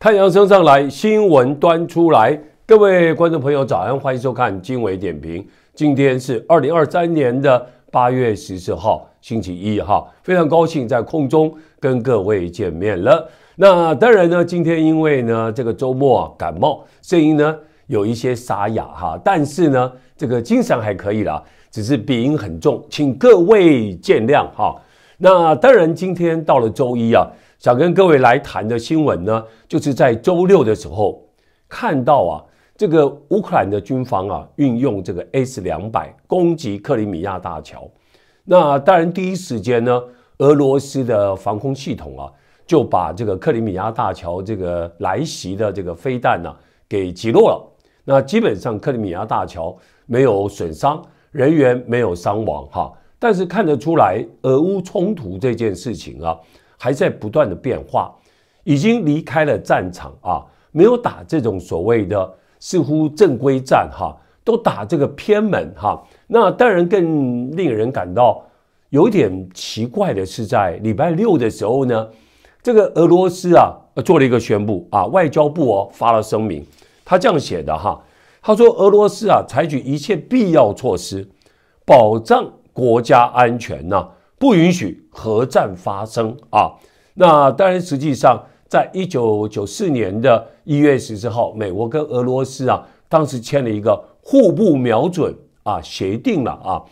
太阳升上来，新闻端出来。各位观众朋友，早安，欢迎收看经纬点评。今天是二零二三年的八月十四号，星期一哈，非常高兴在空中跟各位见面了。那当然呢，今天因为呢这个周末啊感冒，声音呢有一些沙哑哈，但是呢这个精神还可以啦，只是鼻音很重，请各位见谅哈。那当然，今天到了周一啊。想跟各位来谈的新闻呢，就是在周六的时候看到啊，这个乌克兰的军方啊，运用这个 S 两百攻击克里米亚大桥。那当然第一时间呢，俄罗斯的防空系统啊，就把这个克里米亚大桥这个来袭的这个飞弹呢给击落了。那基本上克里米亚大桥没有损伤，人员没有伤亡哈。但是看得出来，俄乌冲突这件事情啊。还在不断的变化，已经离开了战场啊，没有打这种所谓的似乎正规战哈，都打这个偏门哈。那当然更令人感到有点奇怪的是，在礼拜六的时候呢，这个俄罗斯啊做了一个宣布啊，外交部哦发了声明，他这样写的哈，他说俄罗斯啊采取一切必要措施保障国家安全呢。不允许核战发生啊！那当然，实际上，在一九九四年的一月十四号，美国跟俄罗斯啊，当时签了一个互不瞄准啊协定了啊，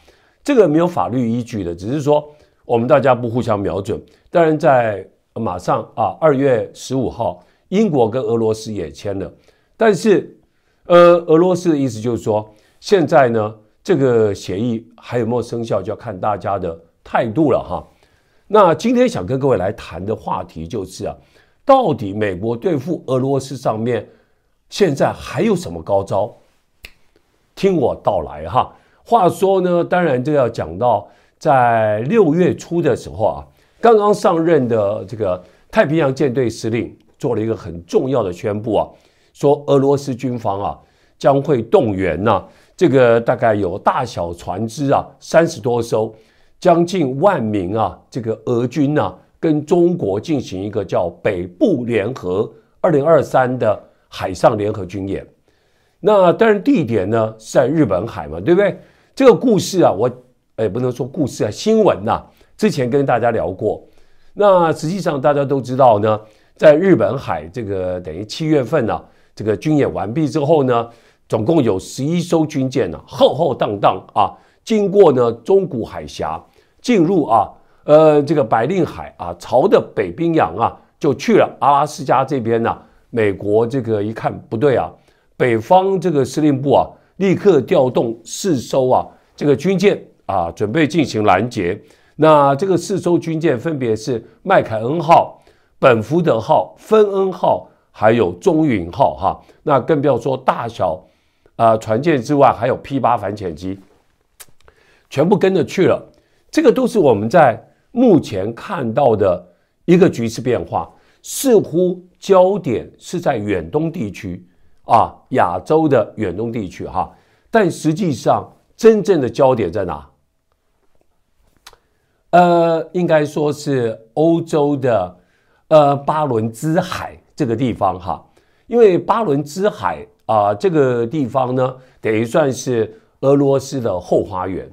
这个没有法律依据的，只是说我们大家不互相瞄准。当然，在马上啊，二月十五号，英国跟俄罗斯也签了，但是，呃，俄罗斯的意思就是说，现在呢，这个协议还有没有生效，就要看大家的。态度了哈，那今天想跟各位来谈的话题就是啊，到底美国对付俄罗斯上面现在还有什么高招？听我道来哈。话说呢，当然就要讲到在六月初的时候啊，刚刚上任的这个太平洋舰队司令做了一个很重要的宣布啊，说俄罗斯军方啊将会动员呢这个大概有大小船只啊三十多艘。将近万名啊，这个俄军呢跟中国进行一个叫“北部联合”二零二三的海上联合军演。那当然地点呢是在日本海嘛，对不对？这个故事啊，我也不能说故事啊，新闻呐，之前跟大家聊过。那实际上大家都知道呢，在日本海这个等于七月份呢，这个军演完毕之后呢，总共有十一艘军舰呢，浩浩荡荡啊。经过呢中古海峡，进入啊，呃，这个白令海啊，朝的北冰洋啊，就去了阿拉斯加这边呢。美国这个一看不对啊，北方这个司令部啊，立刻调动四艘啊这个军舰啊，准备进行拦截。那这个四艘军舰分别是麦凯恩号、本福德号、芬恩号，还有中允号哈。那更不要说大小啊船舰之外，还有 P 八反潜机。全部跟着去了，这个都是我们在目前看到的一个局势变化。似乎焦点是在远东地区啊，亚洲的远东地区哈，但实际上真正的焦点在哪？呃，应该说是欧洲的呃巴伦支海这个地方哈，因为巴伦支海啊这个地方呢，等于算是俄罗斯的后花园。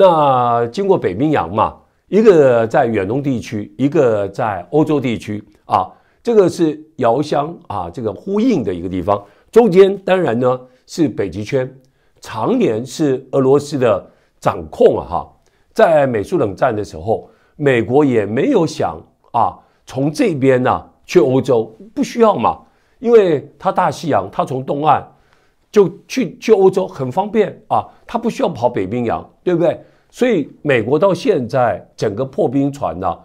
那经过北冰洋嘛，一个在远东地区，一个在欧洲地区啊，这个是遥相啊，这个呼应的一个地方。中间当然呢是北极圈，常年是俄罗斯的掌控啊。哈，在美苏冷战的时候，美国也没有想啊，从这边呢去欧洲不需要嘛，因为它大西洋，它从东岸。就去去欧洲很方便啊，他不需要跑北冰洋，对不对？所以美国到现在整个破冰船呢，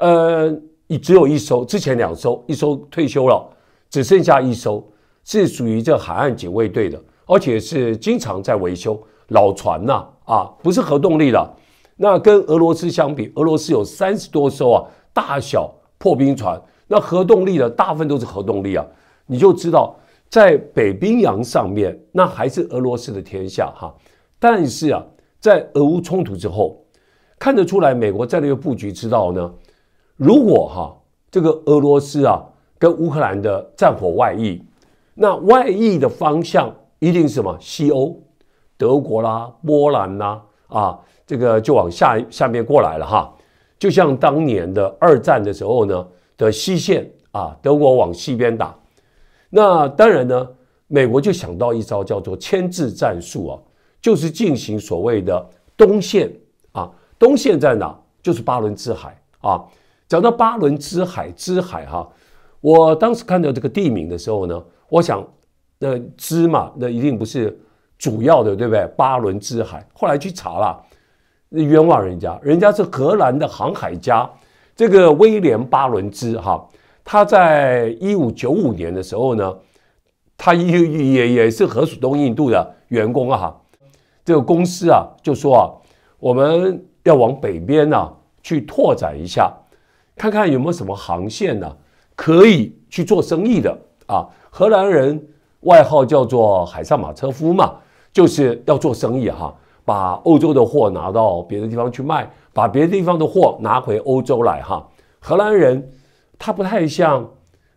呃，只有一艘，之前两艘，一艘退休了，只剩下一艘，是属于这海岸警卫队的，而且是经常在维修，老船呐，啊，不是核动力的。那跟俄罗斯相比，俄罗斯有三十多艘啊，大小破冰船，那核动力的大部分都是核动力啊，你就知道。在北冰洋上面，那还是俄罗斯的天下哈。但是啊，在俄乌冲突之后，看得出来美国战略布局之道呢。如果哈这个俄罗斯啊跟乌克兰的战火外溢，那外溢的方向一定是什么？西欧、德国啦、波兰啦啊，这个就往下下面过来了哈。就像当年的二战的时候呢的西线啊，德国往西边打。那当然呢，美国就想到一招叫做牵制战术啊，就是进行所谓的东线啊，东线在哪？就是巴伦支海啊。讲到巴伦支海之海哈，我当时看到这个地名的时候呢，我想那之嘛，那一定不是主要的，对不对？巴伦支海。后来去查了，冤枉人家，人家是荷兰的航海家，这个威廉巴伦支哈。他在一五九五年的时候呢，他也也也是河属东印度的员工啊，这个公司啊就说啊，我们要往北边呢去拓展一下，看看有没有什么航线呢可以去做生意的啊。荷兰人外号叫做海上马车夫嘛，就是要做生意哈，把欧洲的货拿到别的地方去卖，把别的地方的货拿回欧洲来哈。荷兰人。它不太像，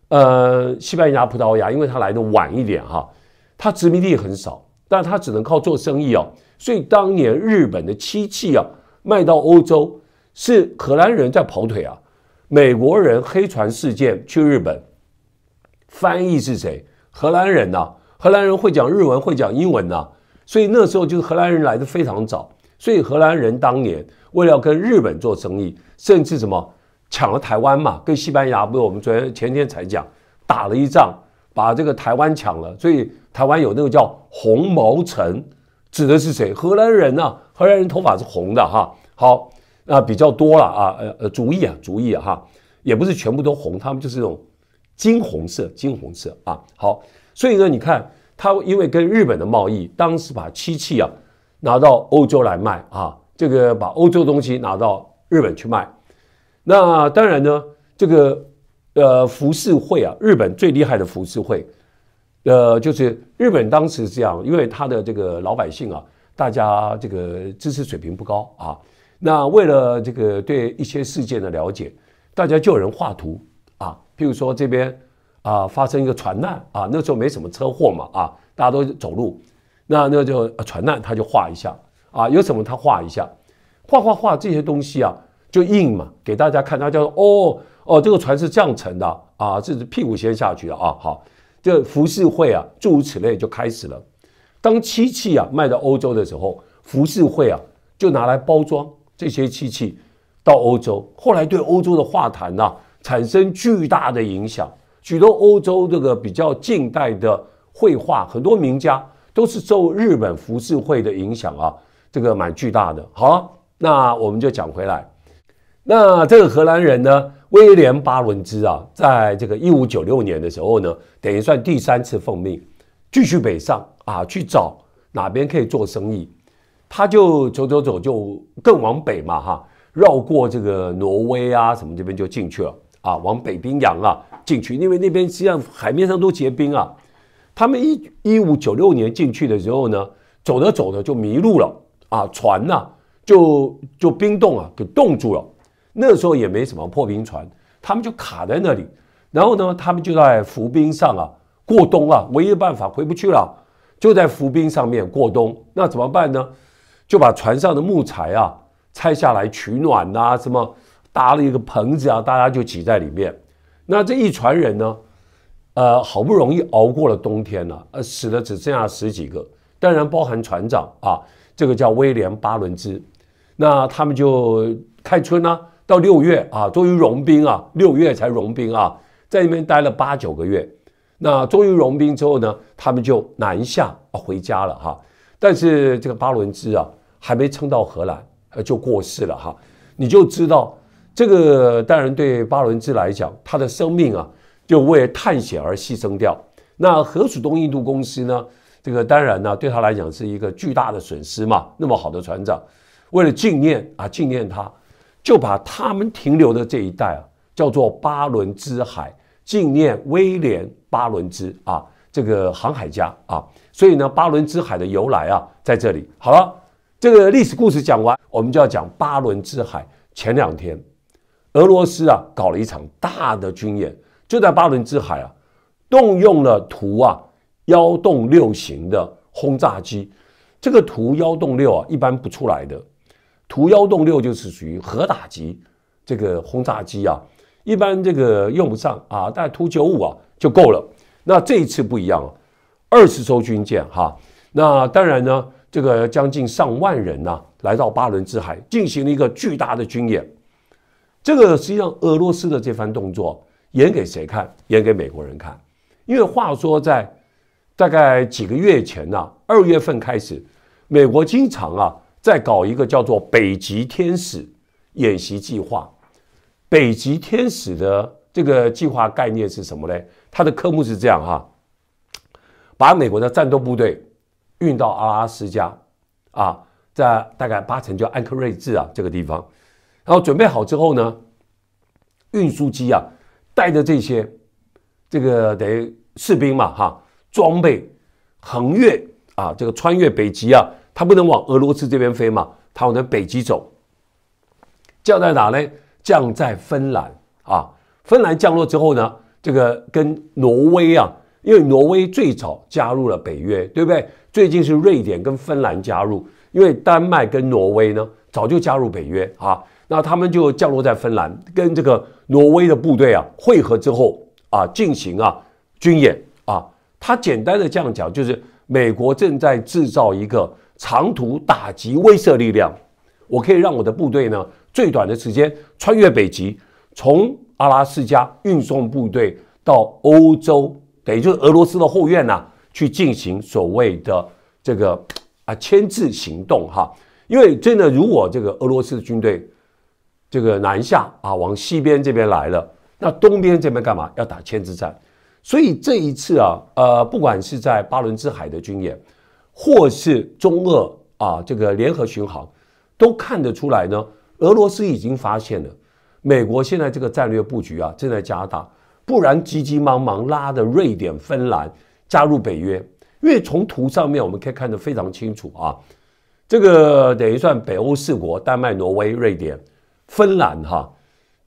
呃，西班牙、葡萄牙，因为它来的晚一点哈，它殖民地很少，但它只能靠做生意哦。所以当年日本的漆器啊，卖到欧洲是荷兰人在跑腿啊。美国人黑船事件去日本，翻译是谁？荷兰人呐，荷兰人会讲日文，会讲英文呐。所以那时候就是荷兰人来的非常早，所以荷兰人当年为了跟日本做生意，甚至什么？抢了台湾嘛，跟西班牙，不是我们昨天前天才讲，打了一仗，把这个台湾抢了。所以台湾有那个叫红毛城，指的是谁？荷兰人呢？荷兰人头发是红的哈。好，那比较多了啊，呃呃，主意啊，足啊、哈。也不是全部都红，他们就是这种金红色，金红色啊。好，所以呢，你看他因为跟日本的贸易，当时把漆器啊拿到欧洲来卖啊，这个把欧洲东西拿到日本去卖。那当然呢，这个呃浮世绘啊，日本最厉害的浮世绘，呃，就是日本当时这样，因为他的这个老百姓啊，大家这个知识水平不高啊，那为了这个对一些事件的了解，大家就有人画图啊，譬如说这边啊发生一个船难啊，那时候没什么车祸嘛啊，大家都走路，那那就船难他就画一下啊，有什么他画一下，画画画这些东西啊。就硬嘛，给大家看他叫哦哦，这个船是这样沉的啊，这是屁股先下去的啊。好，这浮世绘啊，诸如此类就开始了。当漆器啊卖到欧洲的时候，浮世绘啊就拿来包装这些漆器到欧洲。后来对欧洲的画坛呐产生巨大的影响，许多欧洲这个比较近代的绘画，很多名家都是受日本浮世绘的影响啊，这个蛮巨大的。好，那我们就讲回来。那这个荷兰人呢，威廉巴伦兹啊，在这个一五九六年的时候呢，等于算第三次奉命继续北上啊，去找哪边可以做生意。他就走走走，就更往北嘛哈，绕过这个挪威啊，什么这边就进去了啊，往北冰洋啊进去，因为那边实际上海面上都结冰啊。他们一一五九六年进去的时候呢，走着走着就迷路了啊，船呢就就冰冻啊，给冻住了。那时候也没什么破冰船，他们就卡在那里。然后呢，他们就在浮冰上啊过冬啊，唯一的办法回不去了，就在浮冰上面过冬。那怎么办呢？就把船上的木材啊拆下来取暖呐，什么搭了一个棚子啊，大家就挤在里面。那这一船人呢，呃，好不容易熬过了冬天了，呃，死的只剩下十几个，当然包含船长啊，这个叫威廉巴伦兹。那他们就开春呢。到六月啊，终于融冰啊，六月才融冰啊，在那边待了八九个月。那终于融冰之后呢，他们就南下啊回家了哈。但是这个巴伦支啊，还没撑到荷兰，呃就过世了哈。你就知道，这个当然对巴伦支来讲，他的生命啊，就为探险而牺牲掉。那何兰东印度公司呢，这个当然呢，对他来讲是一个巨大的损失嘛。那么好的船长，为了纪念啊，纪念他。就把他们停留的这一带啊，叫做巴伦支海，纪念威廉·巴伦支啊，这个航海家啊。所以呢，巴伦支海的由来啊，在这里。好了，这个历史故事讲完，我们就要讲巴伦支海。前两天，俄罗斯啊搞了一场大的军演，就在巴伦支海啊，动用了图啊幺洞六型的轰炸机。这个图幺洞六啊，一般不出来的。图幺洞六就是属于核打击这个轰炸机啊，一般这个用不上啊，但图九五啊就够了。那这一次不一样，二十艘军舰哈，那当然呢，这个将近上万人呢，来到巴伦支海进行了一个巨大的军演。这个实际上俄罗斯的这番动作演给谁看？演给美国人看。因为话说在大概几个月前呢，二月份开始，美国经常啊。在搞一个叫做“北极天使”演习计划。“北极天使”的这个计划概念是什么呢？它的科目是这样哈：把美国的战斗部队运到阿拉斯加啊，在大概八成叫安克瑞治啊这个地方，然后准备好之后呢，运输机啊带着这些这个等于士兵嘛哈装备横越啊这个穿越北极啊。他不能往俄罗斯这边飞嘛？他往北极走。降在哪呢？降在芬兰啊！芬兰降落之后呢，这个跟挪威啊，因为挪威最早加入了北约，对不对？最近是瑞典跟芬兰加入，因为丹麦跟挪威呢早就加入北约啊。那他们就降落在芬兰，跟这个挪威的部队啊汇合之后啊，进行啊军演啊。他简单的这样讲，就是美国正在制造一个。长途打击威慑力量，我可以让我的部队呢最短的时间穿越北极，从阿拉斯加运送部队到欧洲，等于就是俄罗斯的后院呐，去进行所谓的这个啊牵制行动哈。因为真的，如果这个俄罗斯军队这个南下啊往西边这边来了，那东边这边干嘛要打牵制战？所以这一次啊，呃，不管是在巴伦支海的军演。或是中俄啊，这个联合巡航，都看得出来呢。俄罗斯已经发现了，美国现在这个战略布局啊，正在加大，不然急急忙忙拉的瑞典、芬兰加入北约。因为从图上面我们可以看得非常清楚啊，这个等于算北欧四国：丹麦、挪威、瑞典、芬兰。哈，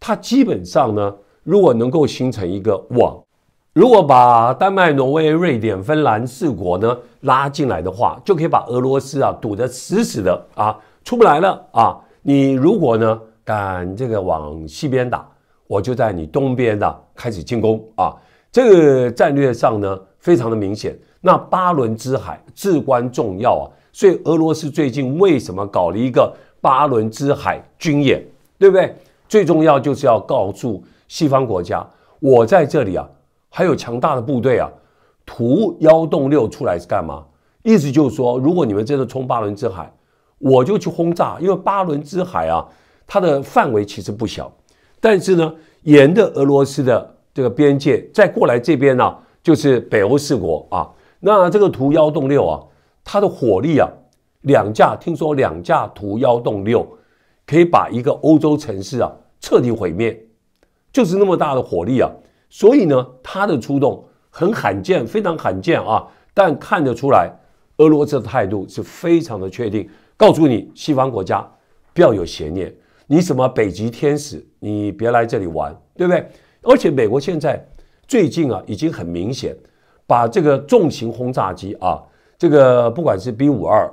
它基本上呢，如果能够形成一个网。如果把丹麦、挪威、瑞典、芬兰四国呢拉进来的话，就可以把俄罗斯啊堵得死死的啊，出不来了啊！你如果呢敢这个往西边打，我就在你东边的开始进攻啊！这个战略上呢非常的明显，那巴伦支海至关重要啊！所以俄罗斯最近为什么搞了一个巴伦支海军演，对不对？最重要就是要告诉西方国家，我在这里啊！还有强大的部队啊，图幺洞六出来是干嘛？意思就是说，如果你们真的冲巴伦支海，我就去轰炸。因为巴伦支海啊，它的范围其实不小，但是呢，沿着俄罗斯的这个边界再过来这边呢，就是北欧四国啊。那这个图幺洞六啊，它的火力啊，两架听说两架图幺洞六可以把一个欧洲城市啊彻底毁灭，就是那么大的火力啊。所以呢，他的出动很罕见，非常罕见啊！但看得出来，俄罗斯的态度是非常的确定，告诉你西方国家，不要有邪念，你什么北极天使，你别来这里玩，对不对？而且美国现在最近啊，已经很明显，把这个重型轰炸机啊，这个不管是 B 五二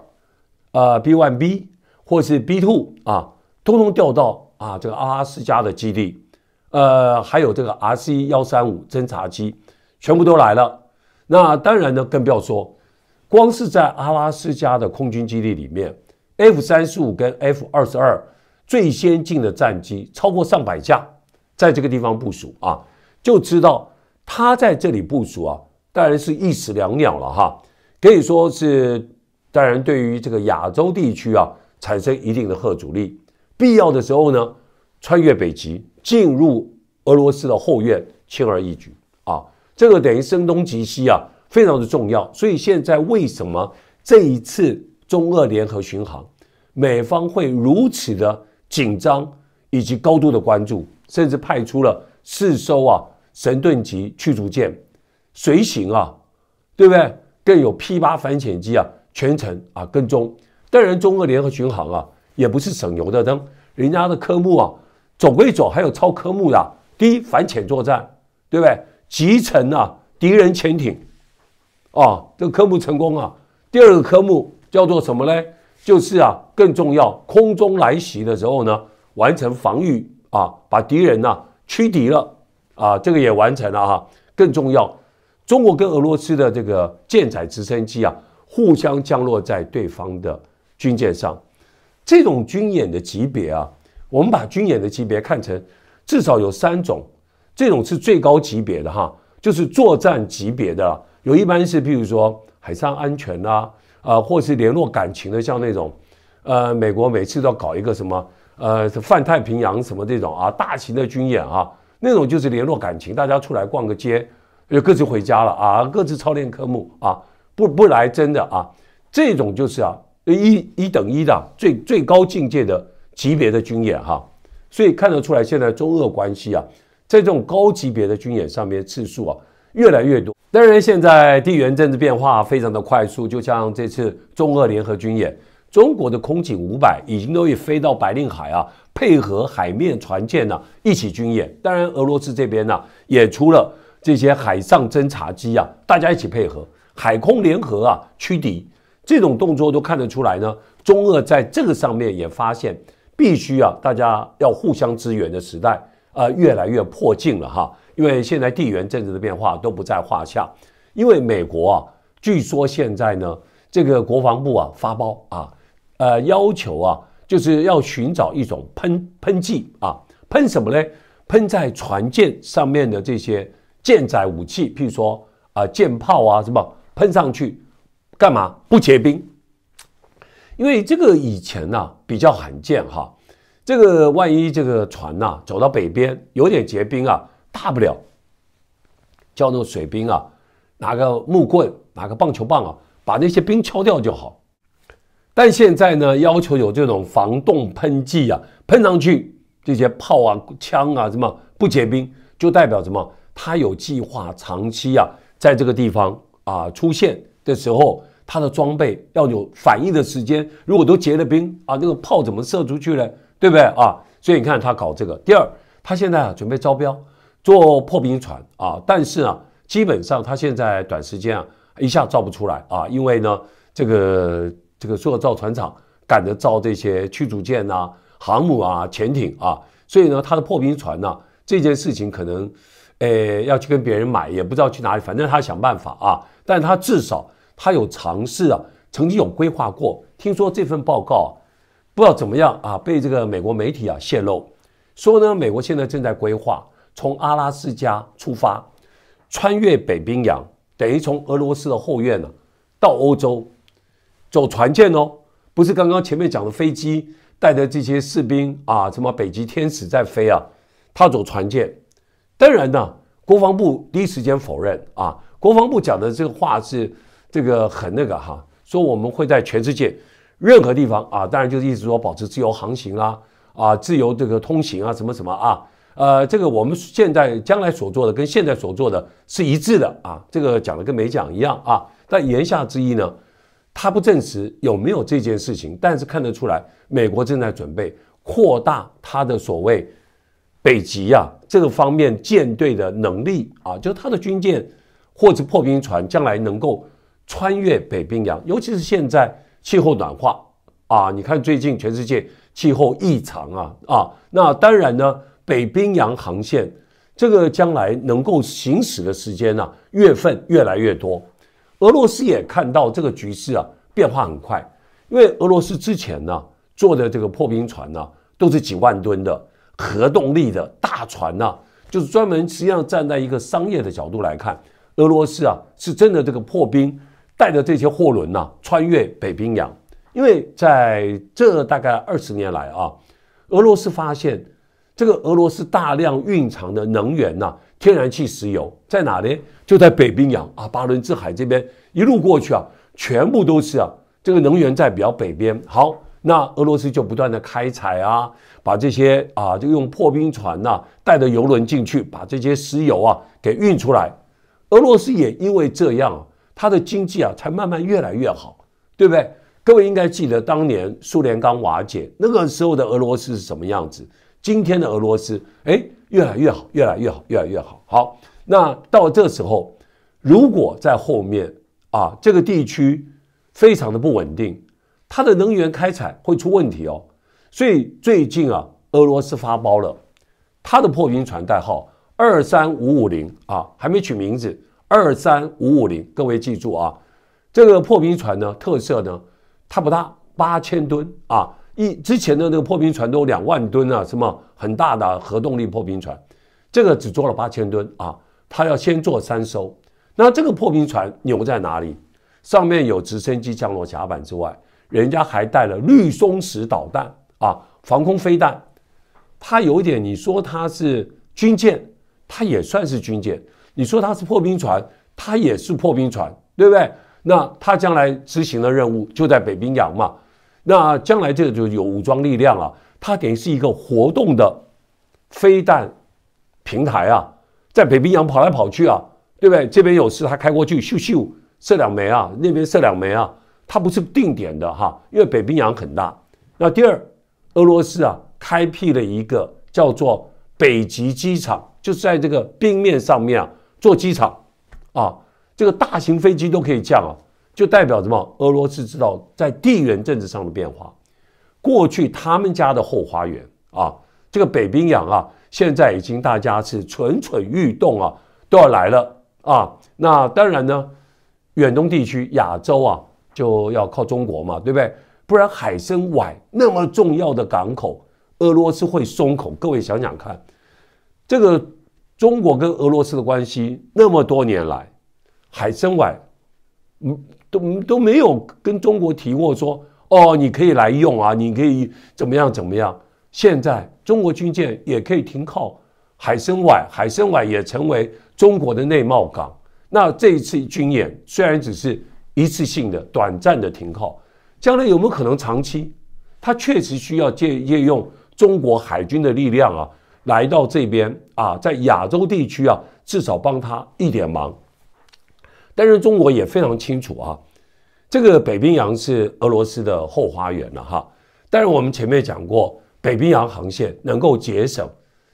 啊、B one B 或是 B two 啊，通通调到啊这个阿拉斯加的基地。呃，还有这个 RC 幺三五侦察机，全部都来了。那当然呢，更不要说，光是在阿拉斯加的空军基地里面，F 三十五跟 F 二十二最先进的战机超过上百架，在这个地方部署啊，就知道他在这里部署啊，当然是一石两鸟了哈。可以说是，当然对于这个亚洲地区啊，产生一定的核阻力。必要的时候呢。穿越北极，进入俄罗斯的后院，轻而易举啊！这个等于声东击西啊，非常的重要。所以现在为什么这一次中俄联合巡航，美方会如此的紧张以及高度的关注，甚至派出了四艘啊神盾级驱逐舰随行啊，对不对？更有 P 八反潜机啊全程啊跟踪。当然，中俄联合巡航啊也不是省油的灯，人家的科目啊。走归走，还有超科目的第一反潜作战，对不对？集成啊，敌人潜艇啊，这个科目成功啊。第二个科目叫做什么呢？就是啊，更重要，空中来袭的时候呢，完成防御啊，把敌人呢驱敌了啊，这个也完成了啊。更重要，中国跟俄罗斯的这个舰载直升机啊，互相降落在对方的军舰上，这种军演的级别啊。我们把军演的级别看成至少有三种，这种是最高级别的哈，就是作战级别的有一般是，比如说海上安全呐，啊，或是联络感情的，像那种，呃，美国每次都要搞一个什么，呃，泛太平洋什么这种啊，大型的军演啊，那种就是联络感情，大家出来逛个街，就各自回家了啊，各自操练科目啊，不不来真的啊，这种就是啊，一一等一的最最高境界的。级别的军演哈，所以看得出来，现在中俄关系啊，在这种高级别的军演上面次数啊越来越多。当然，现在地缘政治变化非常的快速，就像这次中俄联合军演，中国的空警五百已经都已飞到白令海啊，配合海面船舰呢一起军演。当然，俄罗斯这边呢，也出了这些海上侦察机啊，大家一起配合海空联合啊驱敌这种动作都看得出来呢。中俄在这个上面也发现。必须啊，大家要互相支援的时代啊，越来越迫近了哈。因为现在地缘政治的变化都不在话下。因为美国啊，据说现在呢，这个国防部啊发包啊，呃，要求啊，就是要寻找一种喷喷剂啊，喷什么呢？喷在船舰上面的这些舰载武器，譬如说啊，舰炮啊什么，喷上去，干嘛？不结冰。因为这个以前呢比较罕见哈，这个万一这个船呐走到北边有点结冰啊，大不了叫那个水兵啊拿个木棍、拿个棒球棒啊把那些冰敲掉就好。但现在呢要求有这种防冻喷剂啊，喷上去这些炮啊、枪啊什么不结冰，就代表什么？它有计划长期啊在这个地方啊出现的时候。他的装备要有反应的时间，如果都结了冰啊，那个炮怎么射出去呢？对不对啊？所以你看他搞这个。第二，他现在啊准备招标做破冰船啊，但是呢，基本上他现在短时间啊一下造不出来啊，因为呢这个这个所有造船厂赶着造这些驱逐舰呐、航母啊、潜艇啊，所以呢他的破冰船呢这件事情可能，呃要去跟别人买，也不知道去哪里，反正他想办法啊，但他至少。他有尝试啊，曾经有规划过。听说这份报告不知道怎么样啊，被这个美国媒体啊泄露。说呢，美国现在正在规划从阿拉斯加出发，穿越北冰洋，等于从俄罗斯的后院呢到欧洲，走船舰哦，不是刚刚前面讲的飞机带着这些士兵啊，什么北极天使在飞啊，他走船舰。当然呢，国防部第一时间否认啊，国防部讲的这个话是。这个很那个哈，说我们会在全世界任何地方啊，当然就是一直说保持自由航行啊，啊，自由这个通行啊，什么什么啊，呃，这个我们现在将来所做的跟现在所做的是一致的啊，这个讲的跟没讲一样啊，但言下之意呢，他不证实有没有这件事情，但是看得出来，美国正在准备扩大他的所谓北极呀这个方面舰队的能力啊，就他的军舰或者破冰船将来能够。穿越北冰洋，尤其是现在气候暖化啊！你看最近全世界气候异常啊啊！那当然呢，北冰洋航线这个将来能够行驶的时间呢，月份越来越多。俄罗斯也看到这个局势啊，变化很快。因为俄罗斯之前呢做的这个破冰船呢，都是几万吨的核动力的大船呢，就是专门实际上站在一个商业的角度来看，俄罗斯啊是真的这个破冰。带着这些货轮呐，穿越北冰洋，因为在这大概二十年来啊，俄罗斯发现这个俄罗斯大量蕴藏的能源呐，天然气、石油在哪呢？就在北冰洋啊，巴伦支海这边一路过去啊，全部都是啊，这个能源在比较北边。好，那俄罗斯就不断的开采啊，把这些啊，就用破冰船呐，带着油轮进去，把这些石油啊给运出来。俄罗斯也因为这样。它的经济啊，才慢慢越来越好，对不对？各位应该记得，当年苏联刚瓦解那个时候的俄罗斯是什么样子？今天的俄罗斯，哎，越来越好，越来越好，越来越好。好，那到这时候，如果在后面啊，这个地区非常的不稳定，它的能源开采会出问题哦。所以最近啊，俄罗斯发包了它的破冰船，代号二三五五零啊，还没取名字。二三五五零，各位记住啊，这个破冰船呢，特色呢，它不大，八千吨啊，一之前的那个破冰船都两万吨啊，什么很大的核动力破冰船，这个只做了八千吨啊，它要先做三艘。那这个破冰船牛在哪里？上面有直升机降落甲板之外，人家还带了绿松石导弹啊，防空飞弹。它有点，你说它是军舰，它也算是军舰。你说它是破冰船，它也是破冰船，对不对？那它将来执行的任务就在北冰洋嘛。那将来这个就有武装力量啊，它等于是一个活动的飞弹平台啊，在北冰洋跑来跑去啊，对不对？这边有事，它开过去，咻咻射两枚啊，那边射两枚啊，它不是定点的哈，因为北冰洋很大。那第二，俄罗斯啊开辟了一个叫做北极机场，就是在这个冰面上面啊。坐机场，啊，这个大型飞机都可以降啊，就代表什么？俄罗斯知道在地缘政治上的变化。过去他们家的后花园啊，这个北冰洋啊，现在已经大家是蠢蠢欲动啊，都要来了啊。那当然呢，远东地区、亚洲啊，就要靠中国嘛，对不对？不然海参崴那么重要的港口，俄罗斯会松口？各位想想看，这个。中国跟俄罗斯的关系那么多年来，海参崴，都都没有跟中国提过说，哦，你可以来用啊，你可以怎么样怎么样。现在中国军舰也可以停靠海参崴，海参崴也成为中国的内贸港。那这一次军演虽然只是一次性的、短暂的停靠，将来有没有可能长期？它确实需要借借用中国海军的力量啊。来到这边啊，在亚洲地区啊，至少帮他一点忙。但是中国也非常清楚啊，这个北冰洋是俄罗斯的后花园了哈。但是我们前面讲过，北冰洋航线能够节省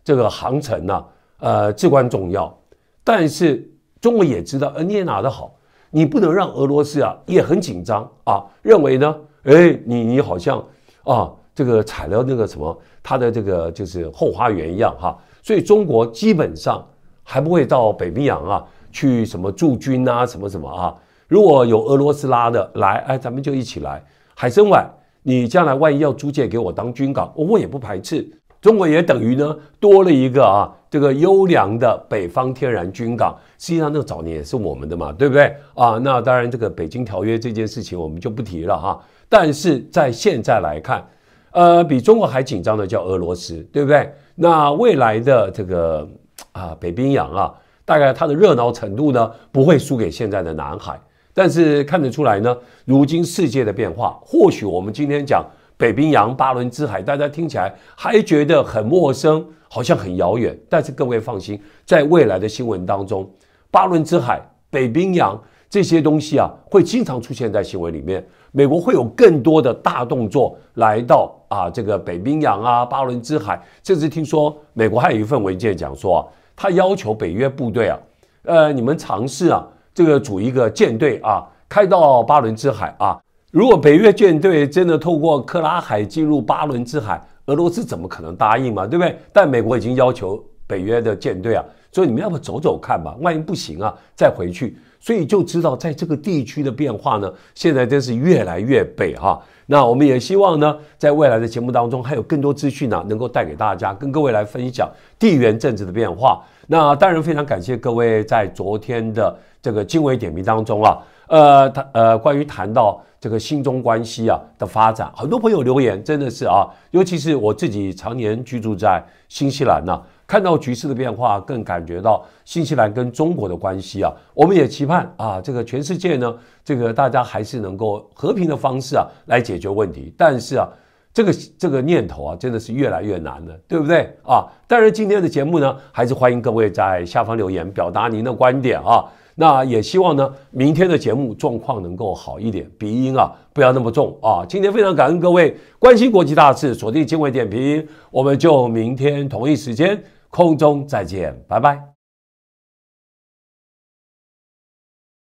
这个航程呢，呃，至关重要。但是中国也知道，呃，你也拿得好，你不能让俄罗斯啊也很紧张啊，认为呢，哎，你你好像啊。这个踩了那个什么，它的这个就是后花园一样哈，所以中国基本上还不会到北冰洋啊去什么驻军啊什么什么啊。如果有俄罗斯拉的来，哎，咱们就一起来。海参崴，你将来万一要租借给我当军港，我也不排斥。中国也等于呢多了一个啊这个优良的北方天然军港。实际上，那个早年也是我们的嘛，对不对啊？那当然，这个北京条约这件事情我们就不提了哈。但是在现在来看。呃，比中国还紧张的叫俄罗斯，对不对？那未来的这个啊，北冰洋啊，大概它的热闹程度呢，不会输给现在的南海。但是看得出来呢，如今世界的变化，或许我们今天讲北冰洋、巴伦支海，大家听起来还觉得很陌生，好像很遥远。但是各位放心，在未来的新闻当中，巴伦支海、北冰洋。这些东西啊，会经常出现在新闻里面。美国会有更多的大动作来到啊，这个北冰洋啊，巴伦支海。这次听说美国还有一份文件讲说，啊，他要求北约部队啊，呃，你们尝试啊，这个组一个舰队啊，开到巴伦支海啊。如果北约舰队真的透过克拉海进入巴伦支海，俄罗斯怎么可能答应嘛？对不对？但美国已经要求北约的舰队啊，说你们要不走走看吧，万一不行啊，再回去。所以就知道，在这个地区的变化呢，现在真是越来越北哈。那我们也希望呢，在未来的节目当中，还有更多资讯呢，能够带给大家，跟各位来分享地缘政治的变化。那当然非常感谢各位在昨天的这个经纬点评当中啊，呃谈呃关于谈到这个新中关系啊的发展，很多朋友留言真的是啊，尤其是我自己常年居住在新西兰呢。看到局势的变化，更感觉到新西兰跟中国的关系啊，我们也期盼啊，这个全世界呢，这个大家还是能够和平的方式啊来解决问题。但是啊，这个这个念头啊，真的是越来越难了，对不对啊？但是今天的节目呢，还是欢迎各位在下方留言表达您的观点啊。那也希望呢，明天的节目状况能够好一点，鼻音啊不要那么重啊。今天非常感恩各位关心国际大事，锁定经纬点评，我们就明天同一时间。空中再见，拜拜。